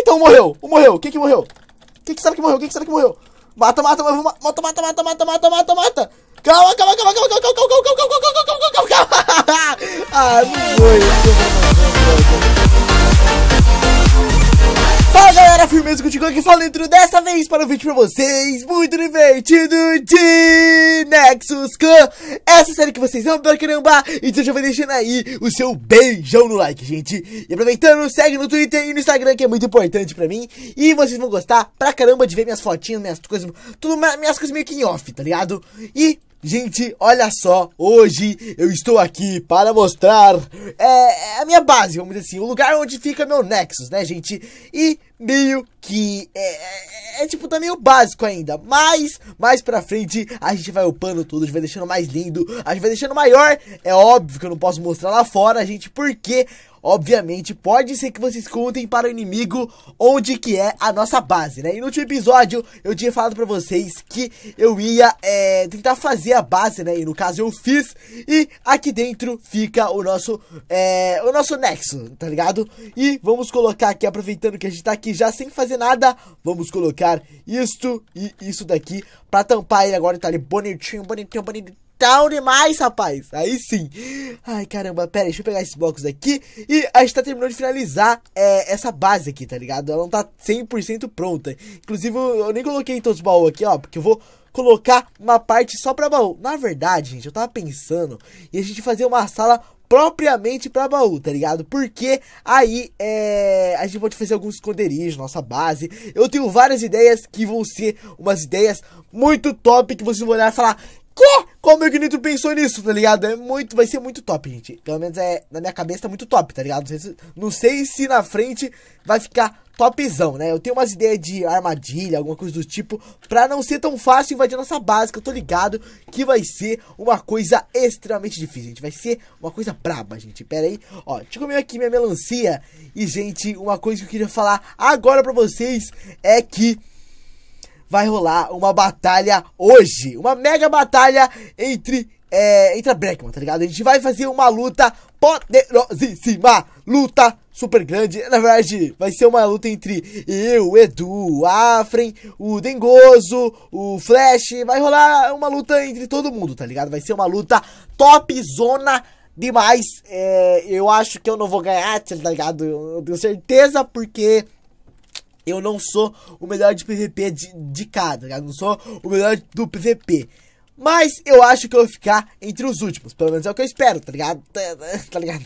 Então morreu. morreu. Quem que morreu? Quem que será que morreu? Quem que será que morreu? Mata, mata, mata, mata, mata, mata, mata, mata, mata. mata, Calma, calma, calma, calma, calma, calma, calma, calma, calma, calma, calma, calma, calma. Ah, não foi. Fala galera, firmeza contigo aqui falando dessa vez para um vídeo pra vocês muito divertido de Nexus Clan Essa série que vocês amam pra caramba, então já vai deixando aí o seu beijão no like, gente E aproveitando, segue no Twitter e no Instagram que é muito importante pra mim E vocês vão gostar pra caramba de ver minhas fotinhas, minhas coisas, tudo, minhas coisas meio que em off, tá ligado? E Gente, olha só, hoje eu estou aqui para mostrar é, é, a minha base, vamos dizer assim, o lugar onde fica meu Nexus, né, gente? E meio que é, é, é, tipo, tá meio básico ainda. Mas, mais pra frente, a gente vai upando tudo, a gente vai deixando mais lindo, a gente vai deixando maior. É óbvio que eu não posso mostrar lá fora, a gente, porque, obviamente, pode ser que vocês contem para o inimigo onde que é a nossa base, né? E no último episódio, eu tinha falado pra vocês que eu ia é, tentar fazer a base, né? E no caso, eu fiz. E aqui dentro fica o nosso, é, o nosso nexo, tá ligado? E vamos colocar aqui, aproveitando que a gente tá aqui aqui já sem fazer nada. Vamos colocar isto e isso daqui pra tampar ele agora. Tá ali bonitinho, bonitinho, bonitinho. demais, rapaz. Aí sim. Ai, caramba. Pera, deixa eu pegar esses blocos aqui. E a gente tá terminando de finalizar é, essa base aqui, tá ligado? Ela não tá 100% pronta. Inclusive, eu nem coloquei todos os baús aqui, ó. Porque eu vou colocar uma parte só pra baú. Na verdade, gente, eu tava pensando em a gente fazer uma sala propriamente para baú, tá ligado? Porque aí é, a gente pode fazer alguns esconderijos, nossa base. Eu tenho várias ideias que vão ser umas ideias muito top que vocês vão olhar e falar: quê? Como é que o Nitro pensou nisso, tá ligado? É muito, vai ser muito top, gente. Pelo menos é, na minha cabeça tá muito top, tá ligado? Não sei se, não sei se na frente vai ficar topzão, né? Eu tenho umas ideias de armadilha, alguma coisa do tipo, pra não ser tão fácil invadir nossa base, que eu tô ligado que vai ser uma coisa extremamente difícil, gente. Vai ser uma coisa braba, gente. Pera aí, ó, deixa eu comer aqui minha melancia. E, gente, uma coisa que eu queria falar agora pra vocês é que vai rolar uma batalha hoje. Uma mega batalha entre. É, entre a Blackman, tá ligado? A gente vai fazer uma luta poderosíssima. Luta super grande. Na verdade, vai ser uma luta entre eu, Edu, Afren, o Dengoso, o Flash. Vai rolar uma luta entre todo mundo, tá ligado? Vai ser uma luta top zona demais. É, eu acho que eu não vou ganhar, tá ligado? Eu, eu tenho certeza, porque eu não sou o melhor de PVP de, de cada, tá? não sou o melhor do PVP. Mas eu acho que eu vou ficar entre os últimos. Pelo menos é o que eu espero, tá ligado? Tá ligado?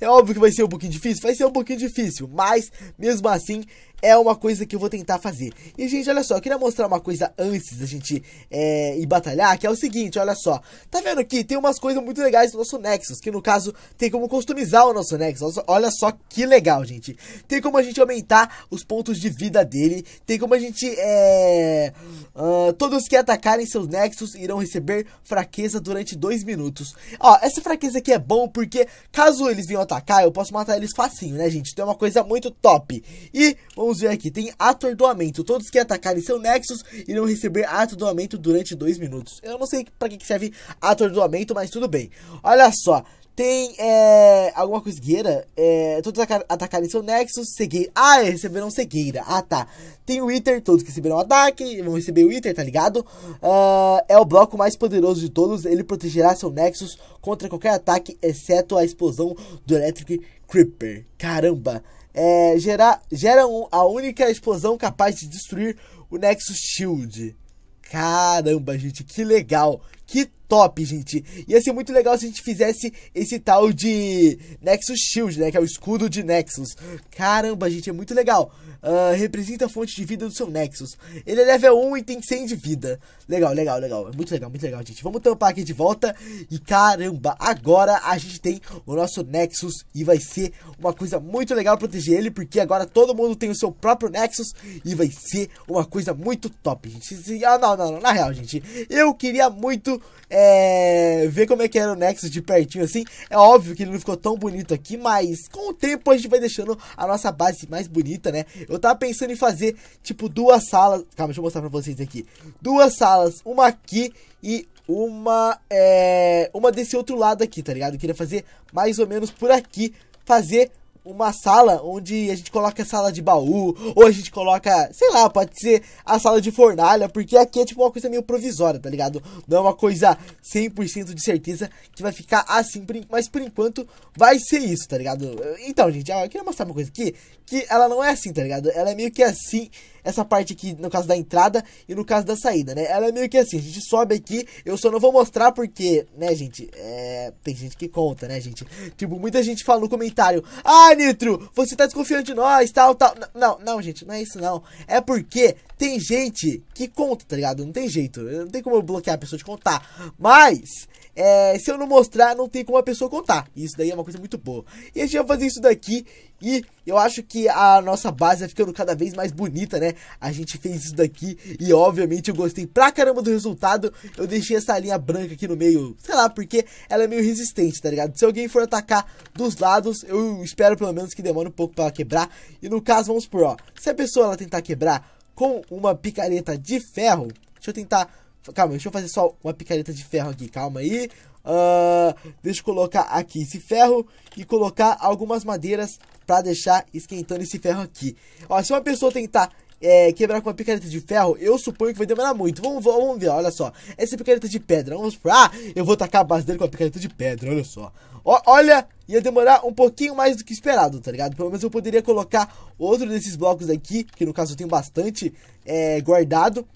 É óbvio que vai ser um pouquinho difícil, vai ser um pouquinho difícil. Mas, mesmo assim, é uma coisa que eu vou tentar fazer. E, gente, olha só, eu queria mostrar uma coisa antes da gente é, ir batalhar, que é o seguinte, olha só. Tá vendo aqui? Tem umas coisas muito legais no nosso Nexus, que no caso tem como customizar o nosso Nexus. Olha só que legal, gente. Tem como a gente aumentar os pontos de vida dele, tem como a gente, é... Uh, todos que atacarem seus Nexus irão receber fraqueza durante dois minutos. Ó, essa fraqueza aqui é bom porque caso eles venham atacar, eu posso matar eles facinho, né, gente? Então é uma coisa muito top. E... Vamos Vamos ver aqui, tem atordoamento. Todos que atacarem seu Nexus irão receber atordoamento durante 2 minutos. Eu não sei pra que serve atordoamento, mas tudo bem. Olha só, tem é, alguma coisgueira. É, todos atacarem seu Nexus, cegueira. Ah, é, receberam cegueira. Ah, tá. Tem o Wither, todos que receberam ataque vão receber o Wither, tá ligado? Uh, é o bloco mais poderoso de todos. Ele protegerá seu Nexus contra qualquer ataque, exceto a explosão do Electric Creeper. Caramba! é, gera, gera um, a única explosão capaz de destruir o Nexus Shield. Caramba, gente, que legal, que top, gente. Ia ser muito legal se a gente fizesse esse tal de Nexus Shield, né, que é o escudo de Nexus. Caramba, gente, é muito legal. Ah, representa a fonte de vida do seu Nexus. Ele é level 1 e tem 100 de vida. Legal, legal, legal. É muito legal, muito legal, gente. Vamos tampar aqui de volta. E caramba, agora a gente tem o nosso Nexus. E vai ser uma coisa muito legal proteger ele. Porque agora todo mundo tem o seu próprio Nexus. E vai ser uma coisa muito top, gente. Ah, não, não, não. Na real, gente. Eu queria muito é, ver como é que era o Nexus de pertinho assim. É óbvio que ele não ficou tão bonito aqui. Mas com o tempo a gente vai deixando a nossa base mais bonita, né? Eu eu tava pensando em fazer, tipo, duas salas. Calma, deixa eu mostrar pra vocês aqui. Duas salas, uma aqui e uma é, uma desse outro lado aqui, tá ligado? Eu queria fazer mais ou menos por aqui, fazer uma sala onde a gente coloca a sala de baú, ou a gente coloca, sei lá, pode ser a sala de fornalha, porque aqui é tipo uma coisa meio provisória, tá ligado? Não é uma coisa 100% de certeza que vai ficar assim, mas por enquanto vai ser isso, tá ligado? Então, gente, eu queria mostrar uma coisa aqui, que ela não é assim, tá ligado? Ela é meio que assim, essa parte aqui, no caso da entrada e no caso da saída, né? Ela é meio que assim, a gente sobe aqui, eu só não vou mostrar porque, né, gente, é... tem gente que conta, né, gente? Tipo, muita gente fala no comentário, ah, Nitro, você tá desconfiando de nós, tal, tal. Não, não, gente, não é isso não. É porque tem gente que conta, tá ligado? Não tem jeito, não tem como eu bloquear a pessoa de contar. Mas, é, se eu não mostrar, não tem como a pessoa contar. E isso daí é uma coisa muito boa. E a gente vai fazer isso daqui. E eu acho que a nossa base vai tá ficando cada vez mais bonita, né? A gente fez isso daqui e, obviamente, eu gostei pra caramba do resultado. Eu deixei essa linha branca aqui no meio, sei lá, porque ela é meio resistente, tá ligado? Se alguém for atacar dos lados, eu espero pelo menos que demore um pouco pra ela quebrar. E no caso, vamos por, ó, se a pessoa ela tentar quebrar com uma picareta de ferro, deixa eu tentar Calma, deixa eu fazer só uma picareta de ferro aqui, calma aí. Uh, deixa eu colocar aqui esse ferro e colocar algumas madeiras pra deixar esquentando esse ferro aqui. Ó, se uma pessoa tentar é, quebrar com uma picareta de ferro, eu suponho que vai demorar muito. Vamos, vamos ver, olha só. Essa é picareta de pedra, vamos pra Ah, eu vou tacar a base dele com a picareta de pedra, olha só. O, olha, ia demorar um pouquinho mais do que esperado, tá ligado? Pelo menos eu poderia colocar outro desses blocos aqui, que no caso eu tenho bastante é, guardado,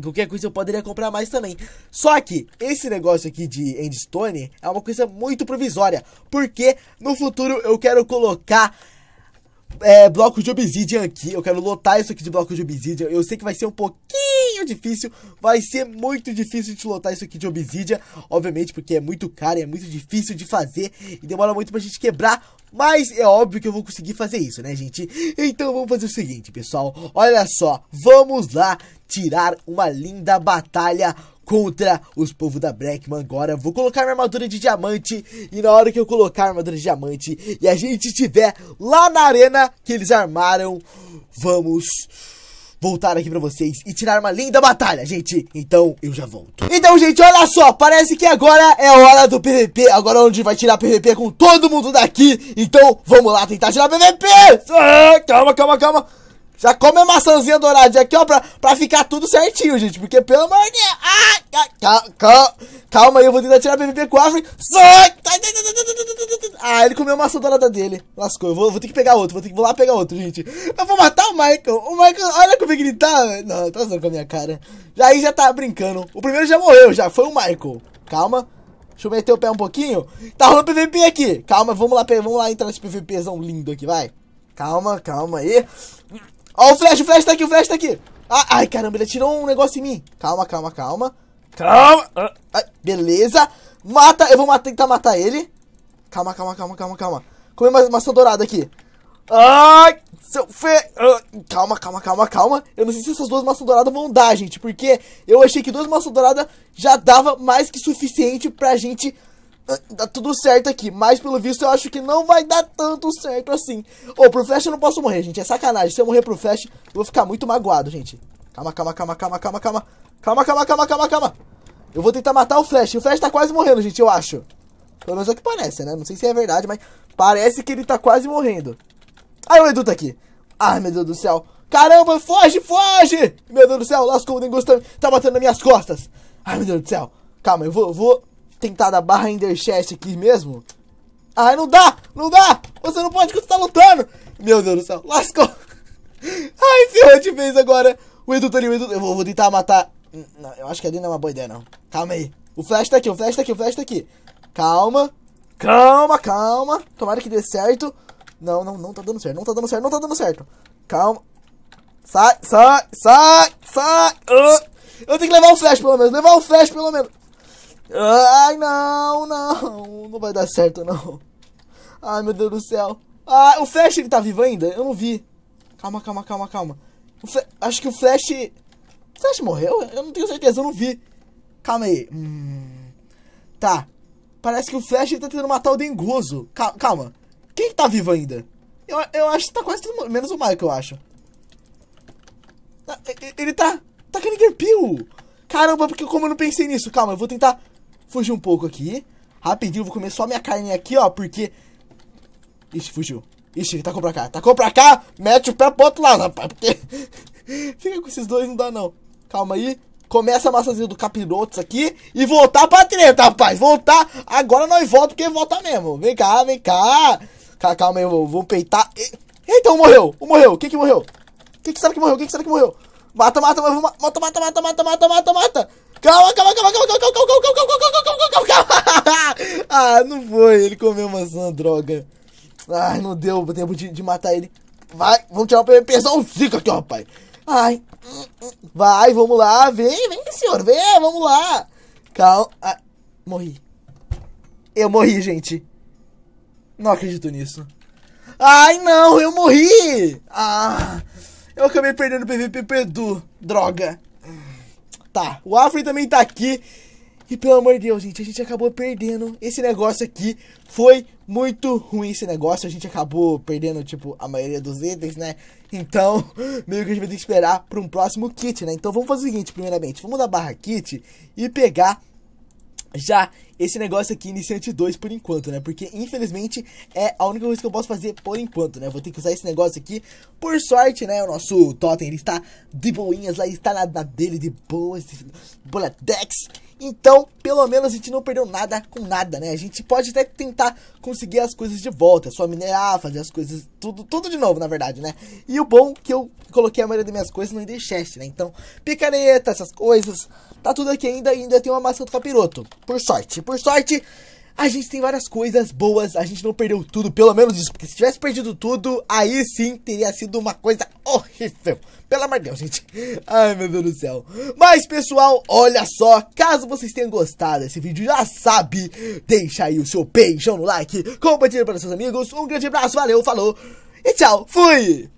Qualquer coisa eu poderia comprar mais também. Só que esse negócio aqui de Endstone é uma coisa muito provisória. Porque no futuro eu quero colocar é, blocos de obsidian aqui. Eu quero lotar isso aqui de blocos de obsidian. Eu sei que vai ser um pouquinho difícil. Vai ser muito difícil de lotar isso aqui de obsidian. Obviamente, porque é muito caro, é muito difícil de fazer. E demora muito pra gente quebrar. Mas é óbvio que eu vou conseguir fazer isso, né, gente? Então vamos fazer o seguinte, pessoal. Olha só. Vamos lá tirar uma linda batalha contra os povos da Blackman agora. Vou colocar minha armadura de diamante e na hora que eu colocar a armadura de diamante e a gente estiver lá na arena que eles armaram, vamos voltar aqui pra vocês e tirar uma linda batalha, gente. Então, eu já volto. Então, gente, olha só, parece que agora é a hora do PVP, agora é onde vai tirar PVP com todo mundo daqui. Então, vamos lá tentar tirar PVP! Ah, calma, calma, calma. Já come a maçãzinha douradinha aqui, ó, pra, pra ficar tudo certinho, gente. Porque, pelo amor de Deus... Ai, calma aí, eu vou tentar tirar a BBB com árvore. Sai! Ah, ele comeu a maçã dourada dele. Lascou, eu vou, vou ter que pegar outro, vou ter que vou lá pegar outro, gente. Eu vou matar o Michael. O Michael, olha como ele tá. Não, tá zoando com a minha cara. Já aí já tá brincando. O primeiro já morreu, já. Foi o Michael. Calma. Deixa eu meter o pé um pouquinho. Tá rolando PVP aqui. Calma, vamos lá, vamos lá entrar nesse PVPzão lindo aqui, vai. Calma, calma aí. Ó, o flash, o flash tá aqui, o flash tá aqui. Ah, ai, caramba, ele atirou um negócio em mim. Calma, calma, calma. Calma. Ai, beleza. Mata, eu vou matar, tentar matar ele. Calma, calma, calma, calma, calma. Comer ma maçã dourada aqui. Ai, seu fe... Ah, calma, calma, calma, calma. Eu não sei se essas duas maçãs douradas vão dar, gente. Porque eu achei que duas maçãs douradas já dava mais que suficiente pra gente dá tá, tá tudo certo aqui, mas pelo visto eu acho que não vai dar tanto certo assim. Ô, pro Flash eu não posso morrer, gente, é sacanagem. Se eu morrer pro Flash, eu vou ficar muito magoado, gente. Calma, calma, calma, calma, calma, calma. Calma, calma, calma, calma, calma. Eu vou tentar matar o Flash. O Flash tá quase morrendo, gente, eu acho. Pelo menos é o que parece, né? Não sei se é verdade, mas parece que ele tá quase morrendo. Ai, o Edu tá aqui. Ai, meu Deus do céu. Caramba, foge, foge! Meu Deus do céu, lascou o negócio tá, tá matando nas minhas costas. Ai, meu Deus do céu. Calma, eu vou, eu vou tentar dar barra Chest aqui mesmo? Ai, não dá! Não dá! Você não pode que você tá lutando! Meu Deus do céu, lascou! Ai, ferrou de fez agora! O Edu tá ali, o Edu... Eu vou, vou tentar matar... Hum, não, eu acho que ali não é uma boa ideia, não. Calma aí. O Flash tá aqui, o Flash tá aqui, o Flash tá aqui. Calma. Calma, calma. Tomara que dê certo. Não, não, não tá dando certo, não tá dando certo, não tá dando certo. Calma. Sai, sai, sai, sai. Ah! Eu tenho que levar o Flash, pelo menos. Levar o Flash, pelo menos. Ai, não, não. Não vai dar certo, não. Ai, meu Deus do céu. Ah, o Flash, ele tá vivo ainda? Eu não vi. Calma, calma, calma, calma. acho que o Flash... O Flash morreu? Eu não tenho certeza, eu não vi. Calma aí. Hum... Tá. Parece que o Flash ele tá tentando matar o Dengoso. Calma. calma. Quem que tá vivo ainda? Eu, eu acho que tá quase todo mundo. Menos o Michael, eu acho. Ah, ele tá... Tá com Pew. Caramba, porque como eu não pensei nisso? Calma, eu vou tentar Fugir um pouco aqui. Rapidinho, vou comer só minha carne aqui, ó, porque... Ixi, fugiu. Ixi, ele tacou pra cá. Tacou pra cá, mete o pé pro outro lado, rapaz, porque... Fica com esses dois, não dá não. Calma aí. Começa a massazinha do capirotos aqui e voltar pra treta, rapaz. Voltar. Agora nós volta, porque volta mesmo. Vem cá, vem cá. Calma aí, eu vou, vou peitar. Então, morreu. Morreu. quem que morreu? quem que que será que morreu? quem que que será que morreu? Mata, mata, mata, mata, mata, mata, mata, mata, mata, mata. Calma, calma, calma, calma, calma, calma, calma, calma, calma, calma, calma, calma. ah, não foi. Ele comeu maçã, droga. Ai, não deu tempo de, de matar ele. Vai, vamos tirar o PVP. Só um zico aqui, rapaz. Ai. Vai, vamos lá. Vem, vem, senhor. Vem, vamos lá. Calma. Ah, morri. Eu morri, gente. Não acredito nisso. Ai, não, eu morri. Ah, eu acabei perdendo o PVP Edu. Droga. Tá, o Afri também tá aqui. E pelo amor de Deus, gente, a gente acabou perdendo. Esse negócio aqui foi muito ruim. Esse negócio a gente acabou perdendo, tipo, a maioria dos itens, né? Então, meio que a gente vai ter que esperar para um próximo kit, né? Então vamos fazer o seguinte, primeiramente, vamos dar barra kit e pegar já esse negócio aqui iniciante 2 por enquanto, né? Porque infelizmente é a única coisa que eu posso fazer por enquanto, né? Vou ter que usar esse negócio aqui. Por sorte, né? O nosso Totem ele está de boinhas lá, está na, dele de boas, de, de Boladex. Então, pelo menos a gente não perdeu nada com nada, né? A gente pode até tentar conseguir as coisas de volta, só minerar, fazer as coisas, tudo, tudo de novo, na verdade, né? E o bom é que eu coloquei a maioria das minhas coisas no Ender Chest, né? Então, picareta, essas coisas, tá tudo aqui ainda, ainda tem uma maçã do capiroto. Por sorte, por sorte, a gente tem várias coisas boas, a gente não perdeu tudo, pelo menos isso, porque se tivesse perdido tudo, aí sim teria sido uma coisa horrível. Pelo amor de Deus, gente. Ai, meu Deus do céu. Mas, pessoal, olha só. Caso vocês tenham gostado desse vídeo, já sabe, deixa aí o seu beijão no like, compartilha para seus amigos. Um grande abraço, valeu, falou e tchau. Fui!